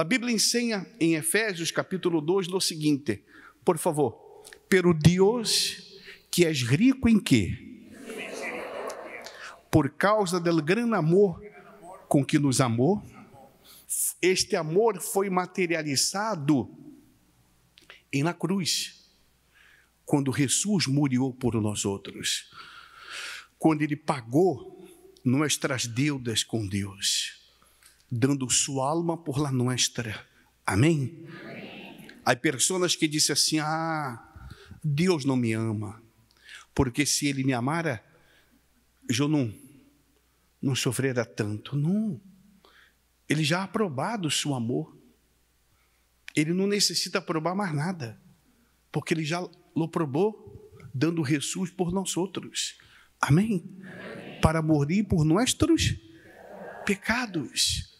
A Bíblia ensina em Efésios capítulo 2 o seguinte: por favor, pelo Deus que és rico em quê? Por causa do grande amor com que nos amou, este amor foi materializado em na cruz, quando Jesus muriou por nós outros, quando ele pagou nossas deudas com Deus dando sua alma por la nuestra. Amém? Há pessoas que dizem assim: ah, Deus não me ama, porque se Ele me amara, eu não, não sofrera tanto. Não. Ele já aprovado o seu amor. Ele não necessita provar mais nada, porque Ele já lo probou, dando Jesus por nós outros. Amém? Amém. Para morrer por nossos pecados.